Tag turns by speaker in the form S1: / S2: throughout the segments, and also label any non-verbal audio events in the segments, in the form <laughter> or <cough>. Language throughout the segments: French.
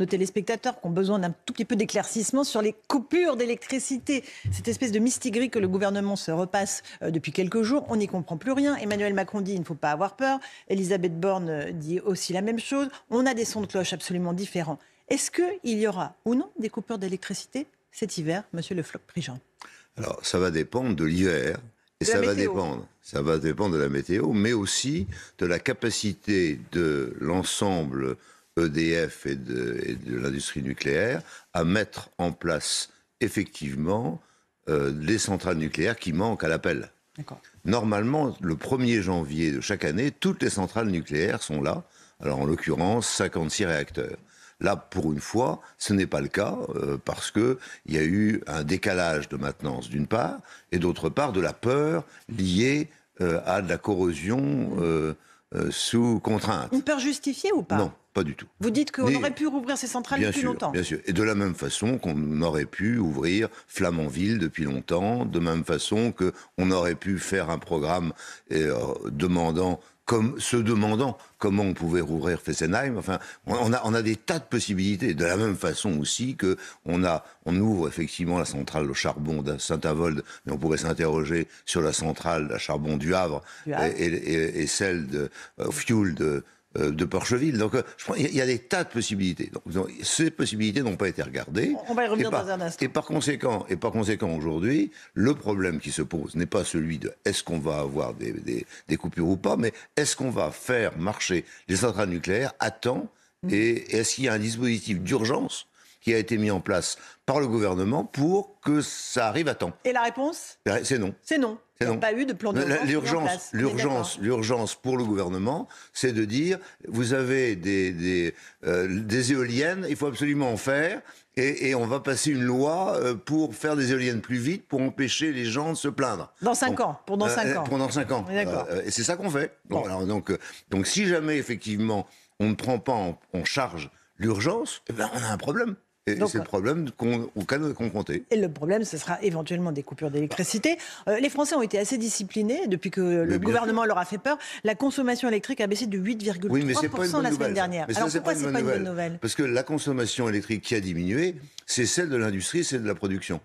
S1: nos téléspectateurs qui ont besoin d'un tout petit peu d'éclaircissement sur les coupures d'électricité. Cette espèce de mistigris que le gouvernement se repasse euh, depuis quelques jours, on n'y comprend plus rien. Emmanuel Macron dit il ne faut pas avoir peur. Elisabeth Borne euh, dit aussi la même chose. On a des sons de cloche absolument différents. Est-ce qu'il y aura ou non des coupures d'électricité cet hiver, monsieur Le prigent
S2: Alors, ça va dépendre de l'hiver. Et ça va dépendre. Ça va dépendre de la météo, mais aussi de la capacité de l'ensemble EDF et de, l'industrie nucléaire à mettre en place effectivement les euh, centrales nucléaires qui manquent à l'appel. Normalement, le 1er janvier de chaque année, toutes les centrales nucléaires sont là. Alors en l'occurrence, 56 réacteurs. Là, pour une fois, ce n'est pas le cas, euh, parce qu'il y a eu un décalage de maintenance d'une part, et d'autre part de la peur liée euh, à de la corrosion sous contrainte.
S1: Une peur justifiée ou pas Non, du tout. Vous dites qu'on aurait pu rouvrir ces centrales depuis longtemps. Bien
S2: sûr. Et de la même façon qu'on aurait pu ouvrir Flamanville depuis longtemps, de même façon qu'on aurait pu faire un programme euh, demandant comme se demandant comment on pouvait rouvrir Fessenheim. Enfin, on a, on a des tas de possibilités. De la même façon aussi que on ouvre effectivement la centrale au charbon de Saint-Avold, mais on pourrait s'interroger sur la centrale à charbon du Havre, Et, celle de euh, Fuel de, euh, de Porcheville. Donc, euh, je il y, a des tas de possibilités. ces possibilités n'ont pas été regardées. On va y revenir dans un instant. Et par conséquent, et par conséquent, aujourd'hui, le problème qui se pose n'est pas celui de est-ce qu'on va avoir des, des, coupures ou pas, mais est-ce qu'on va faire marcher les centrales nucléaires à temps et est-ce qu'il y a un dispositif d'urgence qui a été mis en place par le gouvernement pour que ça arrive à temps.
S1: Et la réponse
S2: ben, C'est non. C'est
S1: non. Il n'y a pas eu de plan d'urgence. L'urgence, l'urgence,
S2: l'urgence pour le gouvernement, c'est de dire vous avez des, des, euh, éoliennes, il faut absolument en faire. Et, on va passer une loi euh, pour faire des éoliennes plus vite, pour empêcher les gens de se plaindre. Dans 5 ans, pendant 5 euh, ans. Pendant cinq ans. et c'est ça qu'on fait. Alors, donc, donc si jamais, effectivement, on ne prend pas en, charge l'urgence, eh ben, on a un problème. Et c'est le euh, problème qu'on, auquel est
S1: Et le problème, ce sera éventuellement des coupures d'électricité. Euh, les Français ont été assez disciplinés depuis que le gouvernement leur a fait peur. La consommation électrique a baissé de 8,3% la semaine dernière. Mais Alors pourquoi c'est pas, une bonne nouvelle
S2: Parce que la consommation électrique qui a diminué, c'est celle de l'industrie, c'est de la production.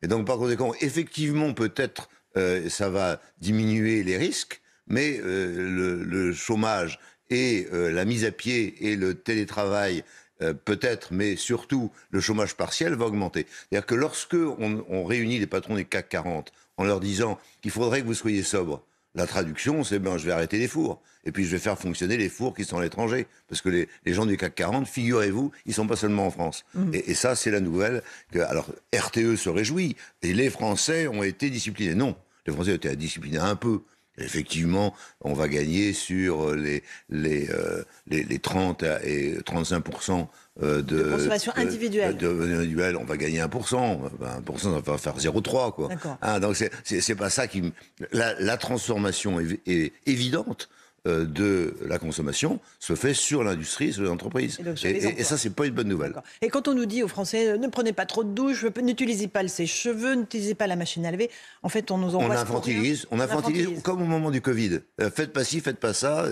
S2: Et donc par conséquent, effectivement, peut-être euh, ça va diminuer les risques, mais le, chômage et la mise à pied et le télétravail euh, peut-être, mais surtout le chômage partiel va augmenter. C'est-à-dire que lorsque on, réunit les patrons des CAC 40 en leur disant qu'il faudrait que vous soyez sobres, la traduction, c'est ben, je vais arrêter les fours. Et puis je vais faire fonctionner les fours qui sont à l'étranger. Parce que les, gens du CAC 40, figurez-vous, ils ne sont pas seulement en France. Mmh. Et, ça, c'est la nouvelle. Que, alors, RTE se réjouit. Et les Français ont été disciplinés. Non, les Français ont été disciplinés un peu. Effectivement, on va gagner sur euh, les, les, euh, les, 30 et 35 euh, de, de, consommation individuelle. On va gagner 1%. 1%, ça va faire 0,3. Quoi. Hein, donc, c'est, pas ça qui. La, transformation est évidente. Euh, de la consommation se fait sur l'industrie, sur les entreprises. Et, ça, c'est pas une bonne nouvelle.
S1: Et quand on nous dit aux Français, euh, ne prenez pas trop de douche, n'utilisez pas le sèche-cheveux, n'utilisez pas la machine à laver, en fait, on nous envoie infantilise, on infantilise,
S2: comme au moment du Covid. Euh, faites pas ci, faites pas ça.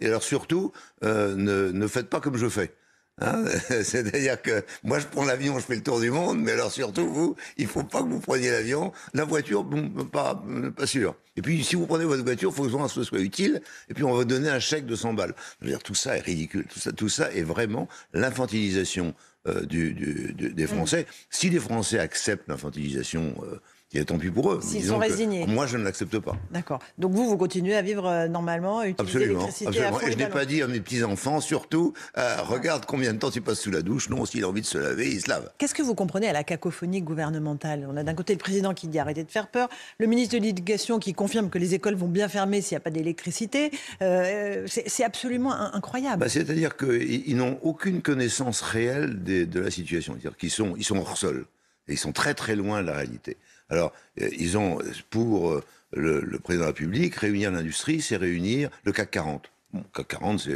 S2: Et alors surtout, ne faites pas comme je fais. Hein, <laughs> c'est-à-dire que moi, je prends l'avion, je fais le tour du monde, mais alors surtout, vous, il faut pas que vous preniez l'avion. La voiture, bon, pas, pas sûr. Et puis, si vous prenez votre voiture, il faut que ce soit utile, et puis on va donner un chèque de 100 balles. Je veux dire, tout ça est ridicule. Tout ça, tout ça est vraiment l'infantilisation euh, du, des Français. Si les Français acceptent l'infantilisation... Euh, et tant pis pour eux. S'ils sont résignés. Moi, je ne l'accepte pas.
S1: D'accord. Donc vous, vous continuez à vivre euh, normalement, utiliser l'électricité à Et je n'ai pas dit
S2: à mes petits-enfants, surtout, euh, regarde combien de temps tu passes sous la douche. Non, s'il a envie de se laver, il se lave.
S1: Qu'est-ce que vous comprenez à la cacophonie gouvernementale On a d'un côté le président qui dit arrêtez de faire peur, le ministre de l'Éducation qui confirme que les écoles vont bien fermer s'il n'y a pas d'électricité. Euh, c'est absolument incroyable. Bah,
S2: c'est-à-dire qu'ils n'ont aucune connaissance réelle de la situation. C'est-à-dire qu'ils sont, ils sont hors sol. Et ils sont très très loin de la réalité. Alors, euh, ils ont, euh, pour euh, le, président de la République, réunir l'industrie, c'est réunir le CAC 40. Bon, CAC 40, mm.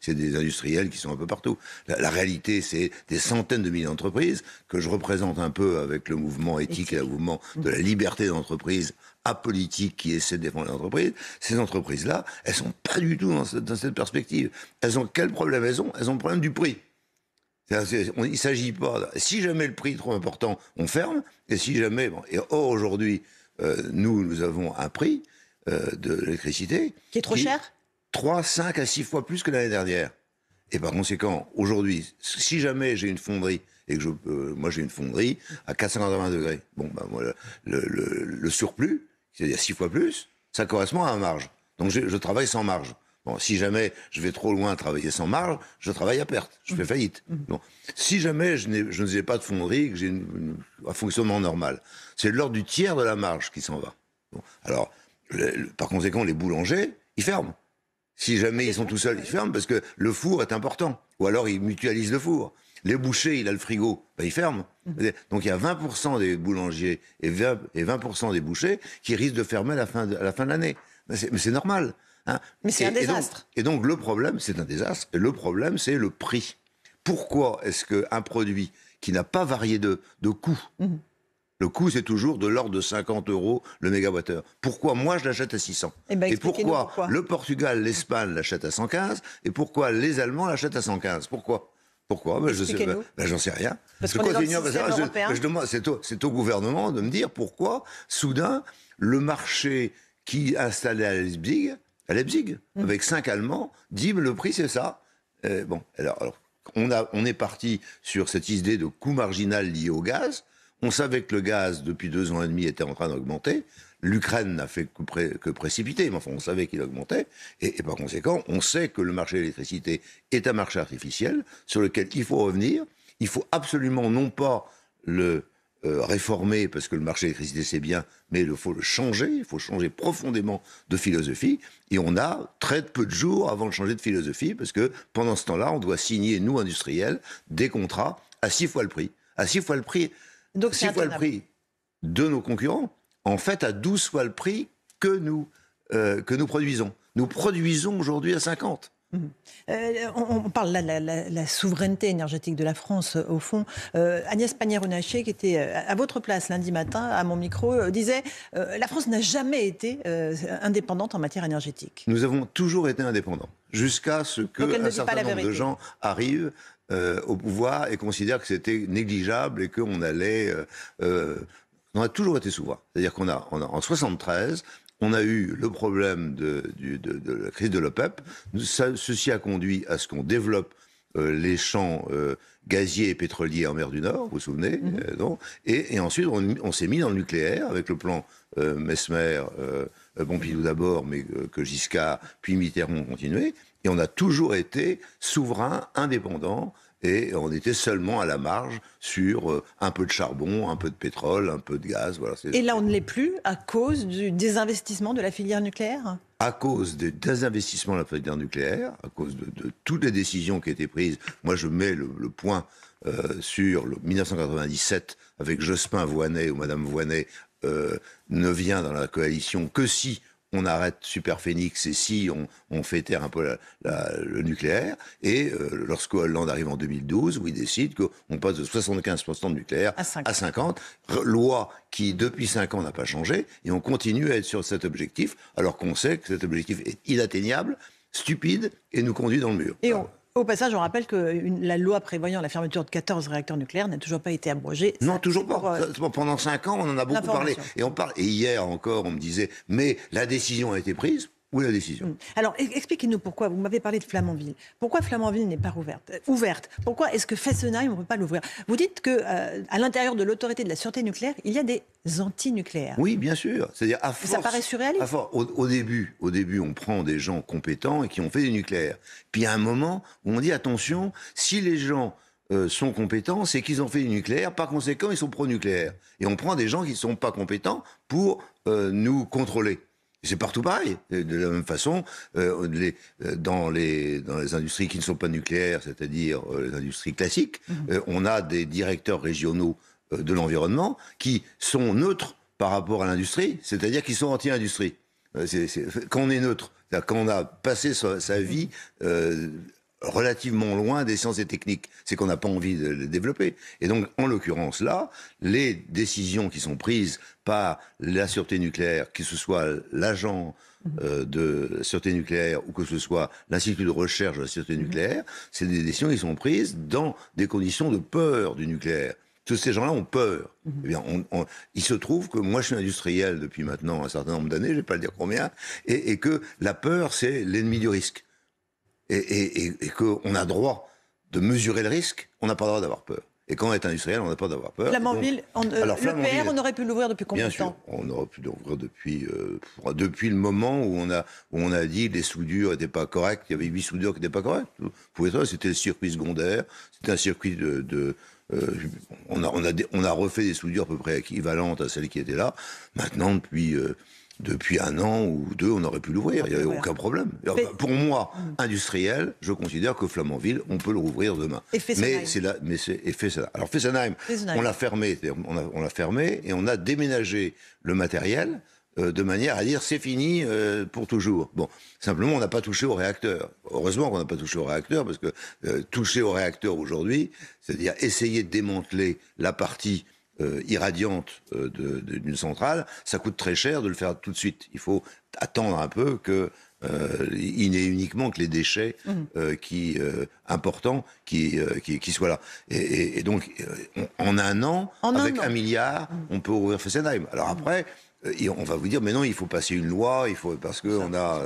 S2: c'est des industriels qui sont un peu partout. La, réalité, c'est des centaines de milliers d'entreprises que je représente un peu avec le mouvement éthique et le mouvement de la mm. liberté d'entreprise apolitique qui essaie de défendre l'entreprise. Ces entreprises-là, elles sont pas du tout dans, cette perspective. Elles ont quel problème elles ont Elles ont le problème du prix il ne s'agit pas. Si jamais le prix est trop important, on ferme. Et si jamais. Bon, et or, aujourd'hui, euh, nous, nous avons un prix euh, de l'électricité. Qui est trop cher 3, 5 à 6 fois plus que l'année dernière. Et par conséquent, aujourd'hui, si jamais j'ai une fonderie, et que je, moi j'ai une fonderie à 480 degrés, bon, ben, le, surplus, c'est-à-dire 6 fois plus, ça correspond à un marge. Donc je travaille sans marge si jamais je vais trop loin travailler sans marge, je travaille à perte, je fais faillite. Mm-hmm. Mm-hmm. Si jamais je n'ai pas de fonderie, que j'ai un fonctionnement normal, c'est l'ordre du tiers de la marge qui s'en va. Alors, par conséquent, les boulangers, ils ferment. Si jamais ils sont tout seuls, ils ferment parce que le four est important. Ou alors ils mutualisent le four. Les bouchers, il a le frigo, ben, ils ferment. Mm-hmm. Donc il y a 20% des boulangers et 20%, des bouchers qui risquent de fermer à la fin de l'année. Ben, mais c'est normal. Hein. Mais c'est un désastre. Et donc, le problème, c'est un désastre. Et le problème, c'est le prix. Pourquoi est-ce qu'un produit qui n'a pas varié de, de coût, mhm. le coût c'est toujours de l'ordre de 50 euros le mégawattheure, pourquoi moi je l'achète à 600 eh ben, Et pourquoi, le Portugal, l'Espagne l'achètent à 115 Et pourquoi les Allemands l'achètent à 115 Pourquoi pourquoi ben, Je sais, ben, j'en sais rien. c'est au, gouvernement de me dire pourquoi soudain le marché qui installé à Leipzig à Leipzig, mm. avec cinq Allemands. dit, le prix, c'est ça. Euh, bon, alors, on, a, on est parti sur cette idée de coût marginal lié au gaz. On savait que le gaz, depuis deux ans et demi, était en train d'augmenter. L'Ukraine n'a fait que, précipiter, mais enfin, on savait qu'il augmentait. Et, et, par conséquent, on sait que le marché de l'électricité est un marché artificiel sur lequel il faut revenir. Il faut absolument non pas le euh, réformer, parce que le marché de l'électricité c'est bien, mais il faut le changer, il faut changer profondément de philosophie, et on a très peu de jours avant de changer de philosophie, parce que pendant ce temps-là, on doit signer, nous industriels, des contrats à six fois le prix. À six fois le prix, fois le prix de nos concurrents, en fait à 12 fois le prix que nous, euh, que nous produisons. Nous produisons aujourd'hui à 50. Mmh.
S1: Euh, on, parle de la, souveraineté énergétique de la France, euh, au fond. Euh, Agnès Pannier-Runacher, qui était à votre place lundi matin, à mon micro, disait La France n'a jamais été indépendante en matière énergétique.
S2: Nous avons toujours été indépendants, jusqu'à ce qu'un certain nombre de gens arrivent au pouvoir et considèrent que c'était négligeable et qu'on allait. on a toujours été souverain. C'est-à-dire qu'on a, a, en 73, on a eu le problème de, la crise de l'OPEP. E ceci a conduit à ce qu'on développe euh, les champs euh, gaziers et pétroliers en mer du Nord, vous vous souvenez mhm. euh, et, ensuite, on, s'est mis dans le nucléaire avec le plan Mesmer, Pompidou d'abord, mais que Giscard, puis Mitterrand ont continué. Et on a toujours été souverain, indépendant, et on était seulement à la marge sur euh, un peu de charbon, un peu de pétrole, un peu de gaz. Voilà, et
S1: là, on ne l'est plus à cause du désinvestissement de la filière nucléaire
S2: à cause du désinvestissement de la filière nucléaire, à cause de, toutes les décisions qui étaient prises, moi je mets le, point euh, sur le 1997 avec Jospin Voinet ou Madame Voinet euh, ne vient dans la coalition que si on arrête Super Phoenix et si on, fait taire un peu le nucléaire. Et euh, lorsque Hollande arrive en 2012, où il décide qu'on passe de 75% de nucléaire à 50. loi qui depuis 5 ans n'a pas changé, et on continue à être sur cet objectif, alors qu'on sait que cet objectif est inatteignable, stupide, et nous conduit dans le mur.
S1: Au passage, on rappelle que la loi prévoyant la fermeture de 14 réacteurs nucléaires n'a toujours pas été abrogée.
S2: Non, toujours pas. Euh, pendant 5 ans, on en a beaucoup parlé. Et, on parle, et hier encore, on me disait, mais la décision a été prise où la décision. Hmm.
S1: Alors, expliquez-nous pourquoi. Vous m'avez parlé de Flamanville. Pourquoi Flamanville n'est pas euh, ouverte, ouverte Pourquoi est-ce que Fessenheim, on ne peut pas l'ouvrir Vous dites qu'à euh, l'intérieur de l'autorité de la sûreté nucléaire, il y a des antinucléaires. Oui,
S2: bien sûr. C'est-à-dire à Ça paraît surréaliste. À au, début, au début, on prend des gens compétents et qui ont fait du nucléaire. Puis à un moment où on dit attention, si les gens euh, sont compétents, c'est qu'ils ont fait du nucléaire, par conséquent, ils sont pro-nucléaires. Et on prend des gens qui ne sont pas compétents pour nous contrôler. C'est partout pareil. De la même façon, euh, euh, dans, les, dans les industries qui ne sont pas nucléaires, c'est-à-dire euh, les industries classiques, mhm. on a des directeurs régionaux de l'environnement qui sont neutres par rapport à l'industrie, c'est-à-dire qu'ils sont anti-industrie. quand on est neutre, quand on a passé sa, sa vie relativement loin des sciences et techniques. C'est qu'on n'a pas envie de les développer. Et donc, en l'occurrence, là, les décisions qui sont prises par la sûreté nucléaire, que ce soit l'agent mhm. euh, de sûreté nucléaire ou que ce soit l'Institut de recherche de la sûreté mhm. nucléaire, c'est des décisions qui sont prises dans des conditions de peur du nucléaire. Tous ces gens-là ont peur. Mhm. Eh bien, il se trouve que moi, je suis industriel depuis maintenant un certain nombre d'années, je ne vais pas le dire combien, et, et que la peur, c'est l'ennemi du risque et, qu'on a droit de mesurer le risque, on n'a pas le droit d'avoir peur. Et quand on est industriel, on n'a pas le d'avoir peur. Flamanville, on, euh, le PR, on
S1: aurait pu l'ouvrir depuis combien de temps
S2: On aurait pu l'ouvrir depuis, euh, depuis le moment où on a, où on a dit les soudures n'étaient pas correctes. Il y avait huit soudures qui n'étaient pas correctes. Vous pouvez c'était le circuit secondaire, c'était un circuit de. Euh, on, a, on, a, on a refait des soudures à peu près équivalentes à celles qui étaient là. Maintenant, depuis depuis un an ou deux, on aurait pu l'ouvrir. Il n'y avait aucun problème. pour moi, mm. industriel, je considère que Flamanville, on peut le rouvrir demain. mais c'est là, mais c'est et Fessenheim. Alors Fessenheim, on l'a fermé, on l'a fermé et on a déménagé le matériel euh, de manière à dire c'est fini euh, pour toujours. Bon, simplement on n'a pas touché au réacteur. Heureusement qu'on n'a pas touché au réacteur parce que euh, toucher au réacteur aujourd'hui, c'est-à-dire essayer de démanteler la partie euh, irradiante euh, d'une centrale, ça coûte très cher de le faire tout de suite. Il faut attendre un peu qu'il euh, il uniquement que les déchets mmh. qui importants qui, qui, soient là. Et, donc, en un an, avec un, milliard, mmh. on peut ouvrir Fessenheim. Alors mmh. après, on va vous dire, mais non, il faut passer une loi, il faut parce que on a,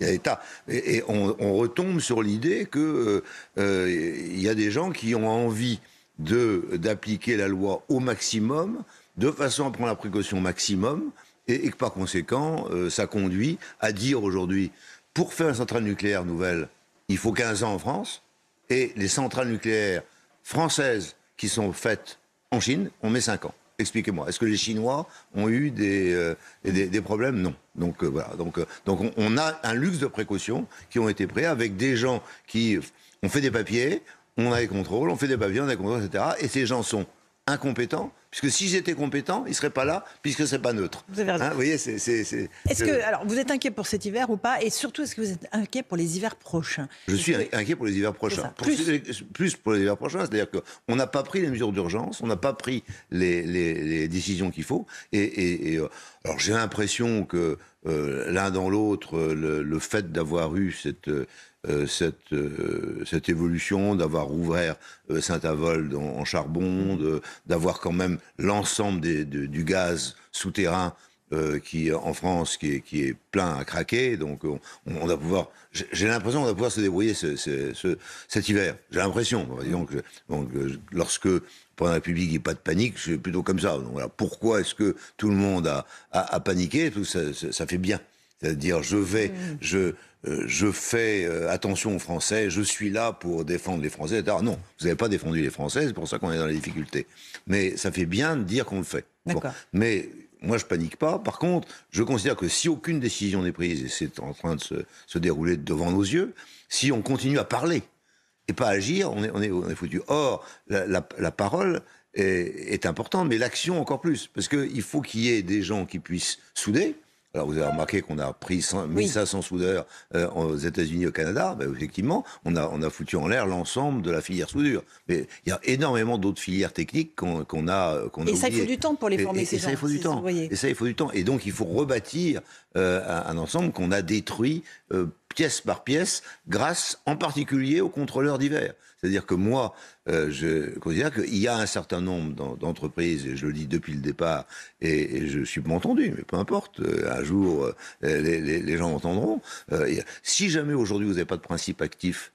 S2: y a des et, on, retombe sur l'idée qu'il il y a des gens qui ont envie d'appliquer la loi au maximum, de façon à prendre la précaution maximum, et, que par conséquent, euh, ça conduit à dire aujourd'hui, pour faire une centrale nucléaire nouvelle, il faut 15 ans en France, et les centrales nucléaires françaises qui sont faites en Chine, on met 5 ans. Expliquez-moi, est-ce que les Chinois ont eu des, euh, des, problèmes Non. Donc euh, voilà, donc, donc on, a un luxe de précautions qui ont été prises, avec des gens qui ont fait des papiers, on a les contrôles, on fait des pavillons, on a des contrôles, etc. Et ces gens sont incompétents, puisque s'ils étaient compétents, ils ne seraient pas là, puisque ce n'est pas neutre. Vous avez raison. Hein, vous voyez, Est, ce que,
S1: alors, vous êtes inquiet pour cet hiver ou pas Et surtout, est-ce que vous êtes inquiet pour les hivers prochains
S2: Je suis inquiet pour les hivers prochains. plus... pour les hivers prochains, c'est-à-dire qu'on n'a pas pris les mesures d'urgence, on n'a pas pris les, décisions qu'il faut. Et, euh, alors, j'ai l'impression que euh, l'un dans l'autre, euh, le, fait d'avoir eu cette... Euh, cette, euh, cette évolution, d'avoir ouvert euh, Saint-Avold en, charbon, d'avoir quand même l'ensemble du gaz souterrain qui en France qui est, qui est, plein à craquer. Donc on, va pouvoir. J'ai l'impression qu'on va pouvoir se débrouiller ce, cet hiver. J'ai l'impression. Bah, donc, donc, lorsque pendant la République il n'y a pas de panique, c'est plutôt comme ça. Donc voilà. Pourquoi est-ce que tout le monde a, paniqué tout ça, fait bien. C'est-à-dire, je vais, mmh. je, euh, je fais euh, attention aux Français, je suis là pour défendre les Français, Non, vous n'avez pas défendu les Français, c'est pour ça qu'on est dans la difficulté. Mais ça fait bien de dire qu'on le fait. Mais moi, je panique pas. Par contre, je considère que si aucune décision n'est prise, et c'est en train de se, se, dérouler devant nos yeux, si on continue à parler et pas agir, on est, on est, on est foutu. Or, la, la, parole est, est importante, mais l'action encore plus. Parce qu'il faut qu'il y ait des gens qui puissent souder alors vous avez remarqué qu'on a pris 1500 soudeurs euh, aux États-Unis, au Canada. Ben, effectivement, on a, on a foutu en l'air l'ensemble de la filière soudure. Mais il y a énormément d'autres filières techniques qu'on a, euh, qu'on Et ça, il faut du temps pour les former. ces ça, il faut du temps. Et ça, il faut du temps. Et donc, il faut rebâtir euh, un, ensemble qu'on a détruit pièce par pièce, grâce en particulier aux contrôleurs divers. C'est-à-dire que moi, euh, je considère qu'il y a un certain nombre d'entreprises, et je le dis depuis le départ, et, je suis pas entendu, mais peu importe, euh, un jour, euh, les, gens entendront. si jamais aujourd'hui vous n'avez pas de principe actif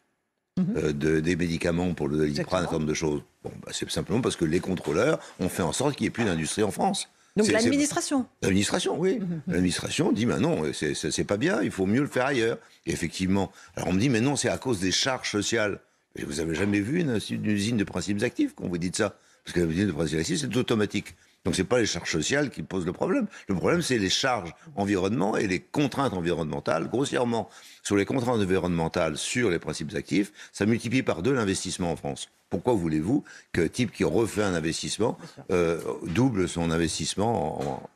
S2: mhm. de, des médicaments pour le doliprane, un certain nombre de choses. Bon, bah, c'est simplement parce que les contrôleurs ont fait en sorte qu'il n'y ait plus d'industrie en France. Donc l'administration L'administration, oui. <laughs> l'administration dit, Mais non, c'est pas bien, il faut mieux le faire ailleurs. effectivement, alors on me dit, mais non, c'est à cause des charges sociales. et vous avez jamais vu une, usine de principes actifs qu'on vous dites ça Parce que l'usine de principes actifs, c'est automatique. Donc ce n'est pas les charges sociales qui posent le problème. Le problème, c'est les charges environnement et les contraintes environnementales, grossièrement. Sur les contraintes environnementales, sur les principes actifs, ça multiplie par deux l'investissement en France. Pourquoi voulez-vous que type qui refait un investissement euh, double son investissement en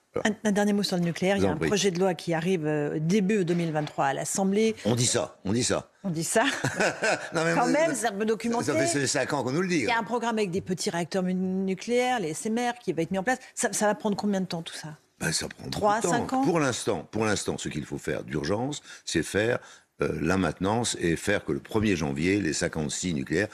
S1: un, dernier mot sur le nucléaire. Il y a un projet de loi qui arrive euh, début 2023 à l'Assemblée.
S2: On dit ça, on dit ça. On dit ça. <laughs> Quand même, ça me
S1: documenter. Ça fait
S2: 5 ans qu'on nous le dit. Il y a hein. un
S1: programme avec des petits réacteurs nucléaires, les SMR, qui va être mis en place. Ça, va prendre combien de temps tout ça
S2: ben, Ça prend 3 cinq ans. Pour l'instant, pour l'instant, ce qu'il faut faire d'urgence, c'est faire euh, la maintenance
S1: et faire que le 1er janvier, les 56 nucléaires,